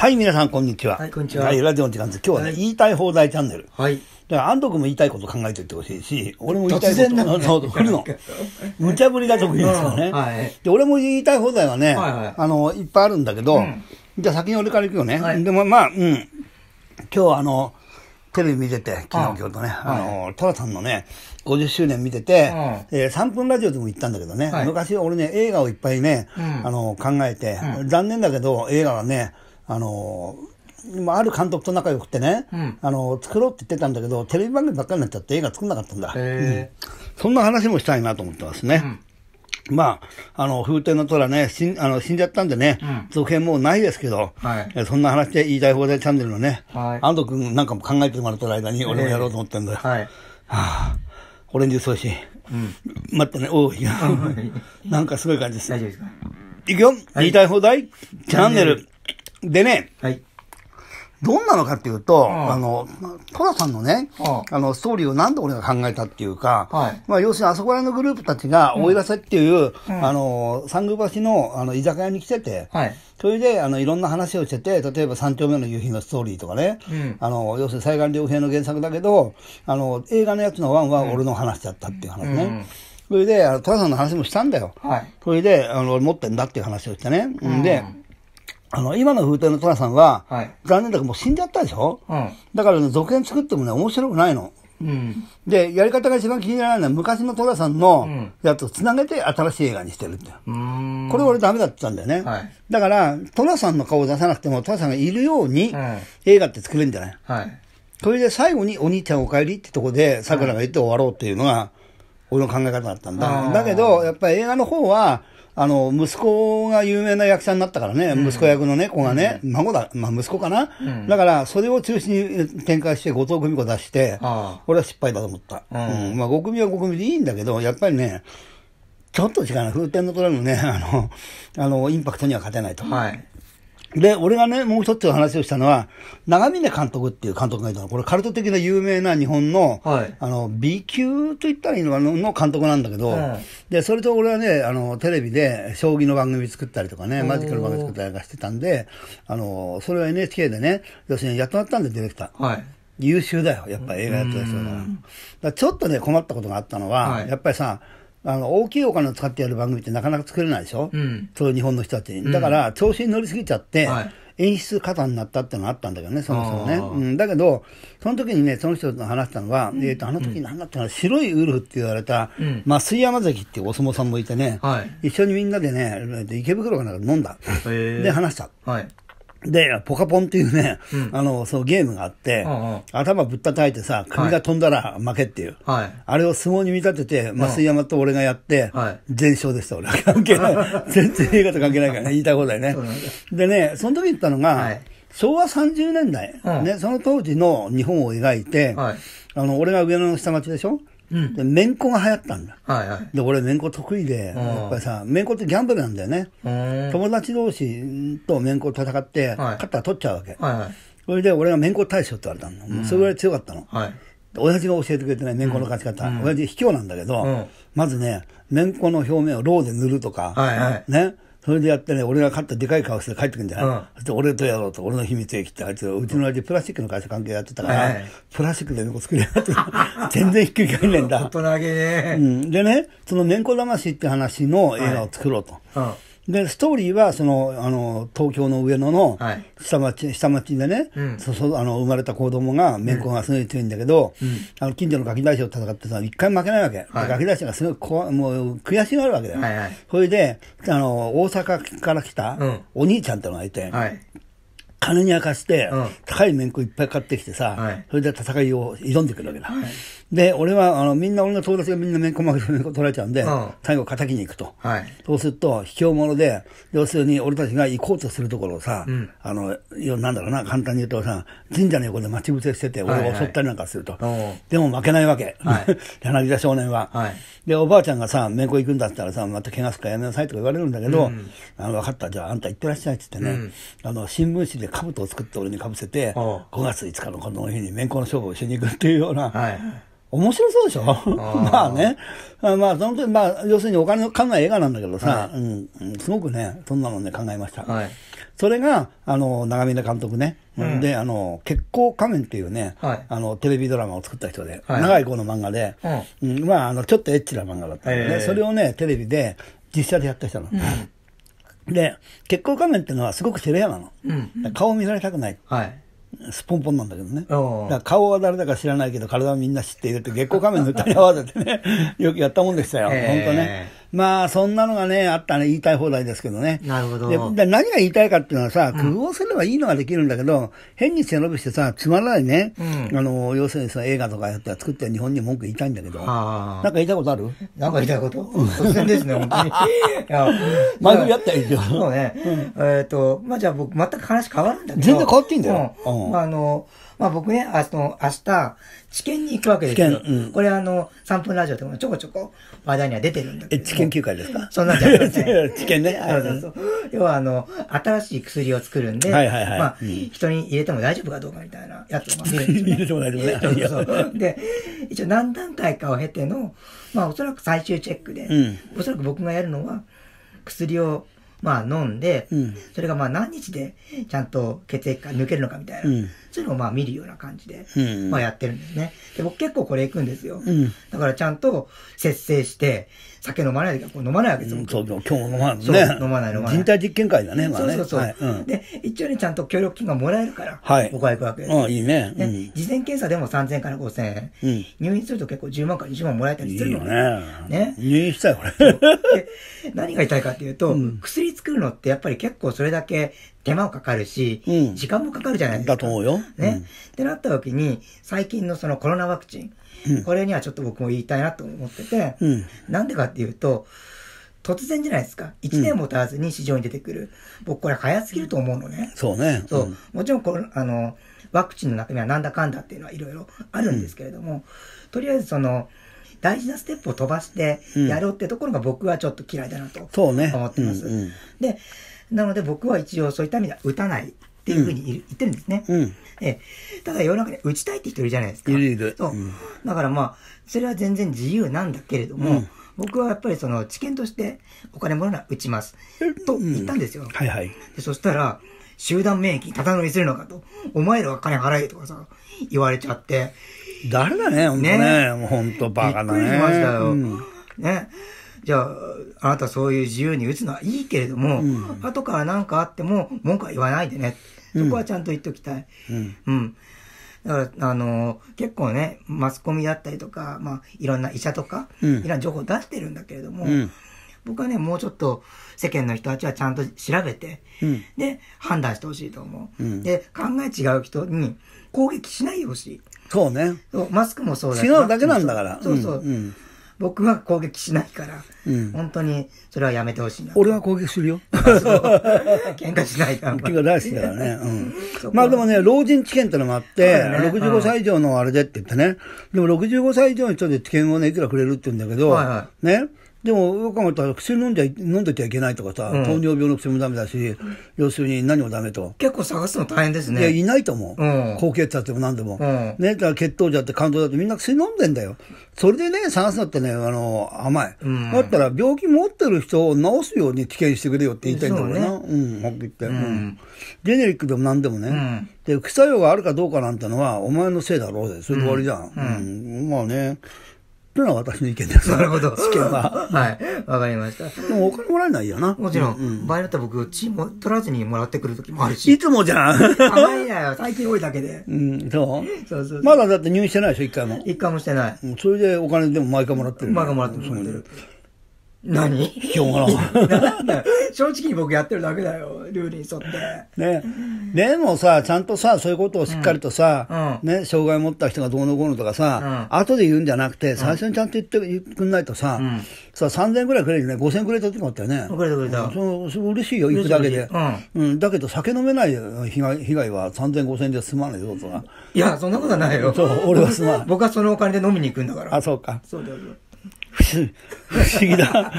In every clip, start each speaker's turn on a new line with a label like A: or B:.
A: はい、皆さん、こんにちは。はい、こんにちは。はい、ラジオの時間です。今日はね、はい、言いたい放題チャンネル。はい。だから、安藤君も言いたいこと考えておいてほしいし、俺も言いたいこと。突然の。振るの。無茶ぶりが得意ですよね。はい。で、俺も言いたい放題はね、はいはい、あの、いっぱいあるんだけど、うん、じゃあ先に俺から行くよね。はい、でも、まあ、うん。今日あの、テレビ見てて、昨日、今日とね、あの、トラさんのね、50周年見てて、え3分ラジオでも言ったんだけどね、昔俺ね、映画をいっぱいね、あの、考えて、残念だけど、映画はね、あの今あ、る監督と仲良くてね、うん、あの作ろうって言ってたんだけどテレビ番組ばっかりになっちゃって映画作んなかったんだ、うん、そんな話もしたいなと思ってますね、うん、まああの風天の虎ね死んあの死んじゃったんでね、続編もうないですけど、はい、そんな話で言いたい放題チャンネルのね、はい、安藤君なんかも考えてもらってる間に俺もやろうと思ってるんだよ、はい、はあオレンジうん、待ってねおい なんかすごい感じです大丈夫ですかいくよ、はい、言いたい放題チャンネルでね、はい。どんなのかっていうと、あの、トラさんのね、あの、ストーリーをなんで俺が考えたっていうか、はい、まあ、要するにあそこらのグループたちが、追い出せっていう、うん、あの、三宮橋の、あの、居酒屋に来てて、はい、それで、あの、いろんな話をしてて、例えば三丁目の夕日のストーリーとかね、うん、あの、要するに、西岸良平の原作だけど、あの、映画のやつのワンは俺の話だったっていう話ね。うんそれで、トラさんの話もしたんだよ。はい、それで、あの、持ってんだっていう話をしてね。うん、で、あの、今の風天の寅さんは、はい、残念だけどもう死んじゃったでしょ、うん、だからね、続編作ってもね、面白くないの。うん、で、やり方が一番気にならないのは、昔の寅さんのやつを繋げて新しい映画にしてるって。うん、これ俺ダメだったんだよね。はい、だから、寅さんの顔を出さなくても、寅さんがいるように、映画って作れるんじゃない、はい、それで最後にお兄ちゃんお帰りってとこで、桜が言って終わろうっていうのが、俺の考え方だったんだ。だけど、やっぱり映画の方は、あの、息子が有名な役者になったからね、息子役の猫子がね、孫だ、まあ息子かな。だから、それを中心に展開して、後藤久美子出して、俺は失敗だと思った。うん。まあ、5組は国組でいいんだけど、やっぱりね、ちょっと違うな、風天の虎のね、あの、あの、インパクトには勝てないと。はい。で、俺がね、もう一つ話をしたのは、長峰監督っていう監督がいたの。これカルト的な有名な日本の、はい、あの、B 級と言ったらいいのかのの監督なんだけど、はい、で、それと俺はね、あの、テレビで将棋の番組作ったりとかね、マジックの番組作ったりとかしてたんで、あの、それは NHK でね、要するにやっとなったんで、ディレクター。はい優秀だよ、やっぱ映画やってた人だから。ちょっとね、困ったことがあったのは、はい、やっぱりさ、あの、大きいお金を使ってやる番組ってなかなか作れないでしょうん。そういう日本の人たちに。だから、調子に乗りすぎちゃって、演出過多になったってのがあったんだけどね、そもそもね。うん、だけど、その時にね、その人と話したのは、うん、えっ、ー、と、あの時何だったの、うん、白いウルフって言われた、うん、まあ、水山関っていうお相撲さんもいてね、はい、一緒にみんなでね、池袋かなんか飲んだ。で、話した。はい、で、ポカポンっていうね、うん、あの、そのゲームがあって、うんうん、頭ぶったたいてさ、首が飛んだら負けっていう。はい、あれを相撲に見立てて、増山と俺がやって、全勝でした、俺は。関係ない。全然映画と関係ないからね、言いたいことだよね。でね、その時言ったのが、はい昭和30年代、うん、ね、その当時の日本を描いて、はい、あの俺が上野の下町でしょ、で、めんこが流行ったんだ。はいはい、で、俺、めんこ得意で、やっぱりさ、めんこってギャンブルなんだよね。友達同士とめんこ戦って、勝ったら取っちゃうわけ。はいはい、それで、俺がめんこ大将って言われたの。それぐらい強かったの。はい親父が教えてくれてね、めんこの勝ち方。親父卑怯なんだけど、まずね、めんこの表面をローで塗るとか、はいはい、ね、それでやってね、俺が買ったでかい顔して帰ってくるんじゃない、うん、そして俺とやろうと、俺の秘密兵器って、あいつ、うちの親父プラスチックの会社関係やってたから、プラスチックで猫作りやがって、全然ひっくり返んねんだ。大人げね、うん。でね、その猫魂って話の映画を作ろうと。はいうんで、ストーリーは、その、あの、東京の上野の、下町、はい、下町でね、うん、そそあの、生まれた子供が、面子がすごい強いんだけど、うん、あの、近所のガキ大将と戦ってさ、一回負けないわけ。はい、ガキ大将がすごい怖、もう、悔しがるわけだよ。はいはい、それで、あの、大阪から来た、お兄ちゃんってのがいて、金に明かして、高い面子いっぱい買ってきてさ、はい、それで戦いを挑んでくるわけだ。はいで、俺は、あの、みんな、俺の友達がみんなめんこまけめん取られちゃうんで、最後、敵に行くと。はい。そうすると、卑怯者で、要するに、俺たちが行こうとするところをさ、うん、あの、なんだろうな、簡単に言うとさ、神社の横で待ち伏せしてて、俺を襲ったりなんかすると。はいはい、でも負けないわけ。はい。柳田少年は。はい。で、おばあちゃんがさ、めんこ行くんだったらさ、また怪我すかやめなさいとか言われるんだけど、うん、あの、分かった、じゃあ、あんた行ってらっしゃいって言ってね、うん、あの、新聞紙で兜を作って俺にかぶせて、5月5日のこの日にめんこの勝負をしに行くっていうような、はい。面白そうでしょ まあね。まあ、その時、まあ、要するにお金の考え映画なんだけどさ、はい、うん、すごくね、そんなのね、考えました。はい、それが、あの、長峰監督ね。うん、で、あの、結構仮面っていうね、はい、あの、テレビドラマを作った人で、長い子の漫画で、うん、うん、まあ、あの、ちょっとエッチな漫画だったんでね、えー、それをね、テレビで実写でやった人なの。うんで、結構仮面っていうのはすごく照れ屋なの。うん、顔見られたくない。はい、スポンポンなんだけどね。顔は誰だか知らないけど、体はみんな知っているって、月光仮面の歌に合わせてね、よくやったもんでしたよ。本当ね。まあ、そんなのがね、あったら言いたい放題ですけどね。なるほど。で何が言いたいかっていうのはさ、工夫をすればいいのができるんだけど、うん、変に背伸びしてさ、つまらないね、うん、あの、要するにさ、映画とかやったら作って日本に文句言いたいんだけど、なんか言いたいことあるなんか言いたいこと突然ですね、本当に。いや、前振りあったらいいよ。そうね。うん、えっ、ー、と、まあじゃあ僕、
B: 全く話変わるんだけど。全然変わっていいんだよ。うん、まああの、まあ僕ね、あの、明日、治験に行くわけですよ。うん、これあの、3分ラジオでもちょこちょこ話題には出てるんだけど。え、治験休会ですかそんなんじゃないですか。治 験ね。そうそうそう。要はあの、新しい薬を作るんで、はいはいはい、まあ、うん、人に入れても大丈夫かどうかみたいなやつを見るんですよ、ね。入れても大丈夫ね。そうそう。で、一応何段階かを経ての、まあおそらく最終チェックで、うん、おそらく僕がやるのは、薬をまあ飲んで、うん、それがまあ何日でちゃんと血液が抜けるのかみたいな、うん、そういうのをまあ見るような感じで、まあやってるんですね。で、僕結構これ行くんですよ。だからちゃんと節制して、酒飲まな
A: い時こう飲まないわけですよ。そう、今日飲まないね。飲まない飲まない。人体実験会だね、そうそうそう。
B: で、一応ね、ちゃんと協力金がもらえるから、
A: 僕は行くわけです。あいいね。
B: 事前検査でも3000から5000円。入院すると結構10万から20万もらえたりするのね。入院したよ、これ。何が痛いかっていうと、薬作るのってやっぱり結構それだけ手間もかかるし、うん、時間もかかるじゃないですか。だと思うよ。ね。ってなった時に、最近のそのコロナワクチン、これにはちょっと僕も言いたいなと思ってて、な、うんでかっていうと、突然じゃないですか。1年も経たずに市場に出てくる。僕これ早すぎると思うのね。そうね。そう。もちろんこの、あの、ワクチンの中身はなんだかんだっていうのはいろいろあるんですけれども、とりあえずその、大事なステップを飛ばしてやろうってところが僕はちょっと嫌いだなと思ってます。で、なので僕は一応そういった意味では打たないっていうふうに言ってるんですね。うん、えただ世の中に打ちたいって人いるじゃないですか。いるいる。そう。だからまあ、それは全然自由なんだけれども、うん、僕はやっぱりその知見としてお金もらうのは打ちます。と言ったんですよ。うん、はいはい。でそしたら、集団免疫ただ乗みするのかと。お前らは金払えとかさ、言われちゃって。
A: 誰だね、ほんとね。ねもほんとバカなね。びっくりしましたよ。
B: ね。じゃあ、あなたそういう自由に打つのはいいけれども、うん、後から何かあっても文句は言わないでね。そこはちゃんと言っときたい。うん。うん、だから、あの結構ね、マスコミだったりとか、まあ、いろんな医者とか、うん、いろんな情報を出してるんだけれども、僕はね、もうちょっと世間の人たちはちゃんと調べて、うん、で、判断してほしいと思う、うん、で、考え違う人に攻撃しないでほしい。そうねそう。マスクもそうだし。違うだけなんだから。そうそう。うん僕は攻撃しないから、うん、本当にそれはやめてほしいな。
A: 俺は攻撃するよ。
B: 喧嘩しないから。喧嘩大
A: 好きだからね。うん、まあでもね、老人治験ってのもあって、ね、65歳以上のあれでって言ってね、でも65歳以上の人で治験をね、いくらくれるって言うんだけど、はいはい、ね、でも、よく考えたら、薬飲んじゃ、飲んでちゃいけないとかさ、うん、糖尿病の薬もダメだし、要するに何もダメと。
B: 結構探すの大変ですね。いや、いないと思う。うん、高
A: 血圧でも何でも。うん、ね、だから血糖値だって肝臓だってみんな薬飲んでんだよ。それでね、探すのってね、あの、甘い。だったら、病気持ってる人を治すように治験してくれよって言いたいんだろうな。うね、うん、はっきり言って、うん。ジェネリックでも何でもね。で、副作用があるかどうかなんてのは、お前のせいだろうで、それで終わりじゃん。うん、まあね。というのは私の意見です。なるほど。試験は。はい。わかりました。ももお金もらえないよな。もちろん。うん、
B: 場合によっては僕、チーム取らずにもらってくる時もある
A: し。いつもじゃん。あまりよ。最近多いだけで。うん、そうそうそうまだだって入院してないでしょ、一回も。一回もしてない。それでお金でも毎回もらってる、毎回もらってる。何ょも
B: 正直に僕やってるだけだよ、ルールに沿って。
A: ね。でもさ、ちゃんとさ、そういうことをしっかりとさ、うん、ね、障害持った人がどうのこうのとかさ、うん、後で言うんじゃなくて、最初にちゃんと言ってくんないとさ、うん、さ、3000くらいくれるね、5000くれたってもあったよね。くれたくれた。そう、嬉しいよ、行くだけで。うん。だけど酒飲めない被害被害は3000、5000で済まないぞとか。いや、そんなことはないよ。そう、俺はすまん。僕はそのお金で飲みに行くんだから。あ、そうか。そうだよ。不思議だ。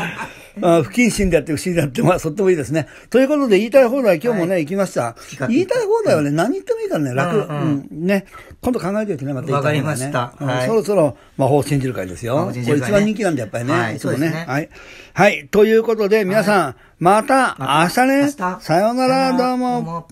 A: あ不謹慎であって不思議だって、まあ、そっともいいですね。ということで、言いたい放題、今日もね、行きました。言いたい放題はね、何言ってもいいからね、楽。うんね。今度考えておいてね、またわかりました。そろそろ、魔法を信じる会ですよ。これ一番人気なんで、やっぱりね。はい、そうね。はい。はい。ということで、皆さん、また明日ね。さようなら、どうも。